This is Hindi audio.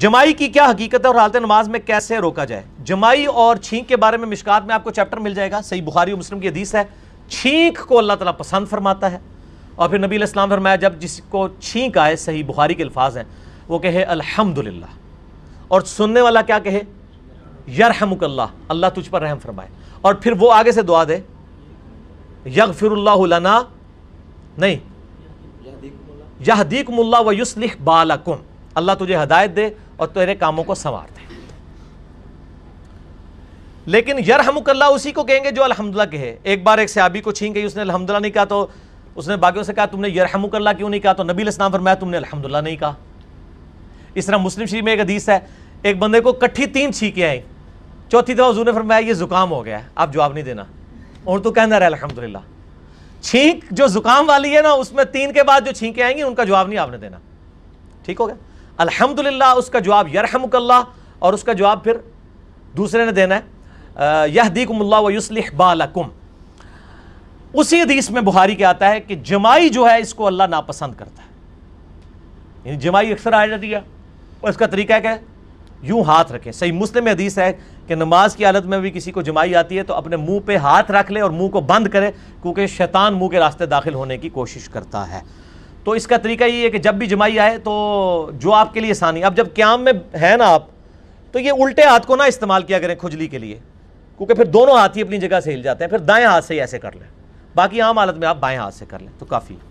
जमाई की क्या हकीकत है और हालत नमाज में कैसे रोका जाए जमाई और छींक के बारे में मिशकात में आपको चैप्टर मिल जाएगा सही बुखारी और मुस्लिम की हदीस है छींक को अल्लाह ताला पसंद फरमाता है और फिर नबी इस्लाम फरमाया जब जिसको छींक आए सही बुखारी के अल्फाज हैं वो कहे अल्हम्दुलिल्लाह और सुनने वाला क्या कहे यरहमुकल्ला अल्लाह तुझ पर रहम फरमाए और फिर वो आगे से दुआ दे यग फिर नहीं मुला व युसलिह बालकुम अल्लाह तुझे हदायत दे और तेरे कामों को संवार दे लेकिन यरहमुकल्ला उसी को कहेंगे जो अलहमदुल्ला कहे एक बार एक सहाबी को छीन गई उसने अलहमदुल्ला नहीं कहा तो उसने बाकी से कहा तुमने यरहमुकल्ला क्यों नहीं कहा तो नबी इस्लाम पर मैं तुमने अलहमदुल्ला नहीं कहा इस तरह मुस्लिम शरीफ में एक हदीस है एक बंदे को कट्ठी तीन छीके आई चौथी दफा हजू ने फरमाया ये जुकाम हो गया आप जवाब नहीं देना और तो कहना रहा अलहमदिल्ला छींक जो जुकाम वाली है ना उसमें तीन के बाद जो छींके आएंगी उनका जवाब नहीं आपने देना ठीक हो गया अल्हम्दुलिल्लाह उसका जवाब यरहमकल्ला और उसका जवाब फिर दूसरे ने देना है यह दीकमल्ला वसलिह बालकुम उसी हदीस में बुहारी के आता है कि जमाई जो है इसको अल्लाह नापसंद करता है यानी जमाई अक्सर आ जाती है और इसका तरीका क्या है यूं हाथ रखें सही मुस्लिम हदीस है कि नमाज की हालत में भी किसी को जमाई आती है तो अपने मुंह पे हाथ रख ले और मुंह को बंद करे क्योंकि शैतान मुंह के रास्ते दाखिल होने की कोशिश करता है तो इसका तरीका ये है कि जब भी जमाई आए तो जो आपके लिए आसानी अब जब क्याम में है ना आप तो ये उल्टे हाथ को ना इस्तेमाल किया करें खुजली के लिए क्योंकि फिर दोनों हाथ ही अपनी जगह से हिल जाते हैं फिर दाएं हाथ से ही ऐसे कर लें बाकी आम हालत में आप बाएं हाथ से कर लें तो काफ़ी